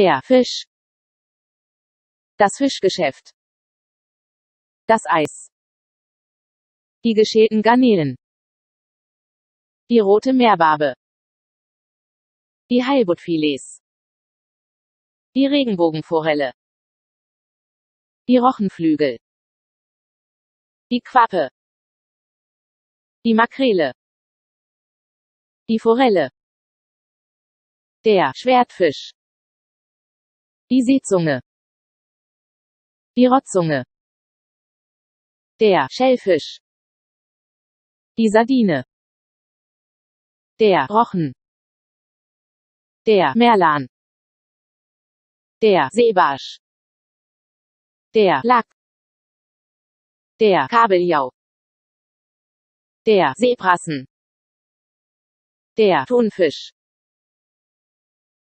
Der Fisch. Das Fischgeschäft. Das Eis. Die geschälten Garnelen. Die rote Meerbarbe. Die Heilbuttfilets. Die Regenbogenforelle. Die Rochenflügel. Die Quappe. Die Makrele. Die Forelle. Der Schwertfisch. Die Seezunge. Die Rotzunge. Der Schellfisch. Die Sardine. Der Rochen. Der Merlan. Der Seebarsch. Der Lack. Der Kabeljau. Der Seeprassen. Der Thunfisch.